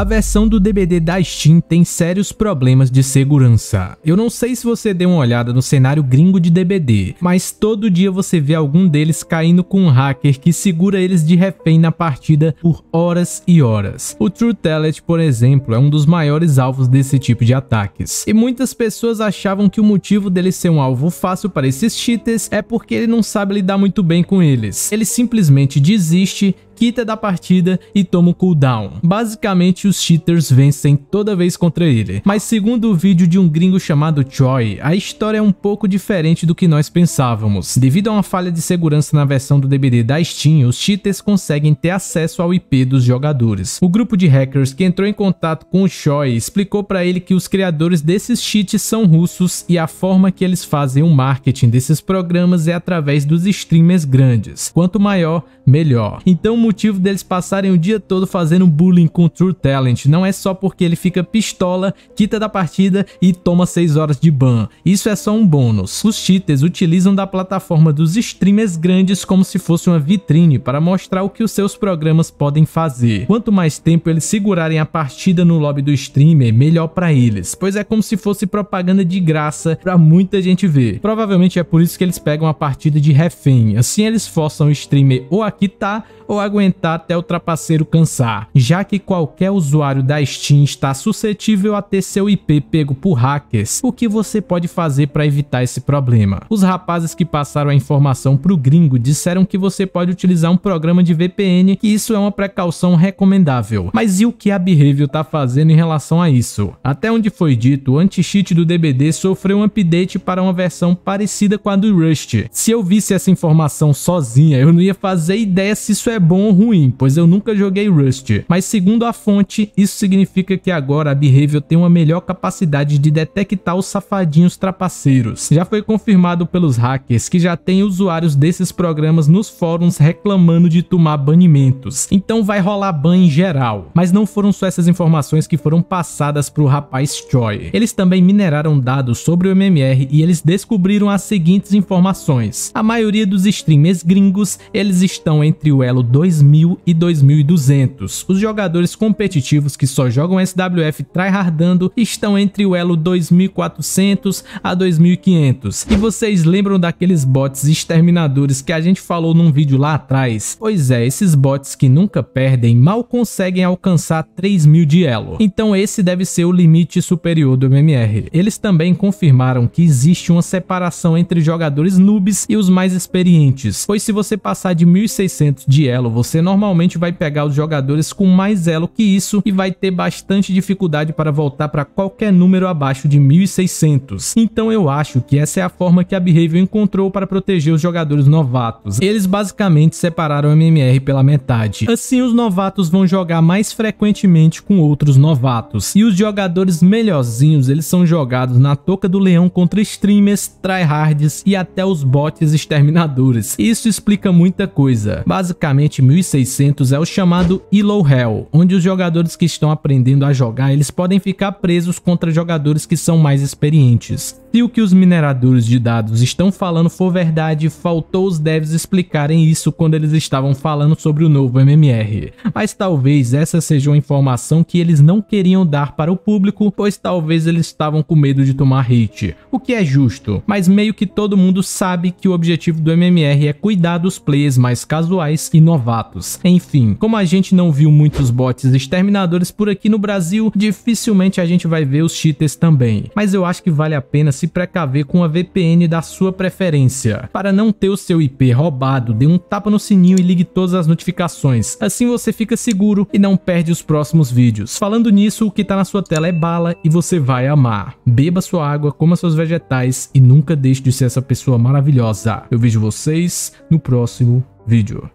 a versão do DBD da Steam tem sérios problemas de segurança. Eu não sei se você deu uma olhada no cenário gringo de DBD, mas todo dia você vê algum deles caindo com um hacker que segura eles de refém na partida por horas e horas. O True Tellet, por exemplo, é um dos maiores alvos desse tipo de ataques. E muitas pessoas achavam que o motivo dele ser um alvo fácil para esses cheaters é porque ele não sabe lidar muito bem com eles. Ele simplesmente desiste quita da partida e toma o cooldown. Basicamente, os cheaters vencem toda vez contra ele. Mas segundo o vídeo de um gringo chamado Choi, a história é um pouco diferente do que nós pensávamos. Devido a uma falha de segurança na versão do DBD da Steam, os cheaters conseguem ter acesso ao IP dos jogadores. O grupo de hackers que entrou em contato com o Choi explicou para ele que os criadores desses cheats são russos e a forma que eles fazem o marketing desses programas é através dos streamers grandes. Quanto maior, melhor. Então, motivo deles passarem o dia todo fazendo bullying com o True Talent. Não é só porque ele fica pistola, quita da partida e toma 6 horas de ban. Isso é só um bônus. Os cheaters utilizam da plataforma dos streamers grandes como se fosse uma vitrine para mostrar o que os seus programas podem fazer. Quanto mais tempo eles segurarem a partida no lobby do streamer, melhor para eles, pois é como se fosse propaganda de graça para muita gente ver. Provavelmente é por isso que eles pegam a partida de refém. Assim eles forçam o streamer ou a quitar ou a aguentar aguentar até o trapaceiro cansar, já que qualquer usuário da Steam está suscetível a ter seu IP pego por hackers. O que você pode fazer para evitar esse problema? Os rapazes que passaram a informação para o gringo disseram que você pode utilizar um programa de VPN, e isso é uma precaução recomendável. Mas e o que a Behavior está fazendo em relação a isso? Até onde foi dito, o anti-cheat do DBD sofreu um update para uma versão parecida com a do Rust. Se eu visse essa informação sozinha, eu não ia fazer ideia se isso é bom tão ruim, pois eu nunca joguei Rust, mas segundo a fonte, isso significa que agora a Behavior tem uma melhor capacidade de detectar os safadinhos trapaceiros. Já foi confirmado pelos hackers que já tem usuários desses programas nos fóruns reclamando de tomar banimentos, então vai rolar ban em geral. Mas não foram só essas informações que foram passadas para o rapaz Choi. Eles também mineraram dados sobre o MMR e eles descobriram as seguintes informações. A maioria dos streamers gringos, eles estão entre o elo 2 2.000 e 2.200. Os jogadores competitivos que só jogam SWF tryhardando estão entre o elo 2.400 a 2.500. E vocês lembram daqueles bots exterminadores que a gente falou num vídeo lá atrás? Pois é, esses bots que nunca perdem mal conseguem alcançar 3.000 de elo. Então esse deve ser o limite superior do MMR. Eles também confirmaram que existe uma separação entre jogadores noobs e os mais experientes, pois se você passar de 1.600 de elo, você normalmente vai pegar os jogadores com mais elo que isso e vai ter bastante dificuldade para voltar para qualquer número abaixo de 1600. Então eu acho que essa é a forma que a Behavior encontrou para proteger os jogadores novatos. Eles basicamente separaram o MMR pela metade. Assim os novatos vão jogar mais frequentemente com outros novatos. E os jogadores melhorzinhos, eles são jogados na toca do leão contra streamers, tryhards e até os bots exterminadores. Isso explica muita coisa. Basicamente 2600 é o chamado Elo Hell, onde os jogadores que estão aprendendo a jogar, eles podem ficar presos contra jogadores que são mais experientes. Se o que os mineradores de dados estão falando for verdade, faltou os devs explicarem isso quando eles estavam falando sobre o novo MMR. Mas talvez essa seja uma informação que eles não queriam dar para o público, pois talvez eles estavam com medo de tomar hate, o que é justo, mas meio que todo mundo sabe que o objetivo do MMR é cuidar dos players mais casuais e novatos. Enfim, como a gente não viu muitos bots exterminadores por aqui no Brasil, dificilmente a gente vai ver os cheaters também. Mas eu acho que vale a pena se precaver com a VPN da sua preferência. Para não ter o seu IP roubado, dê um tapa no sininho e ligue todas as notificações. Assim você fica seguro e não perde os próximos vídeos. Falando nisso, o que tá na sua tela é bala e você vai amar. Beba sua água, coma seus vegetais e nunca deixe de ser essa pessoa maravilhosa. Eu vejo vocês no próximo vídeo.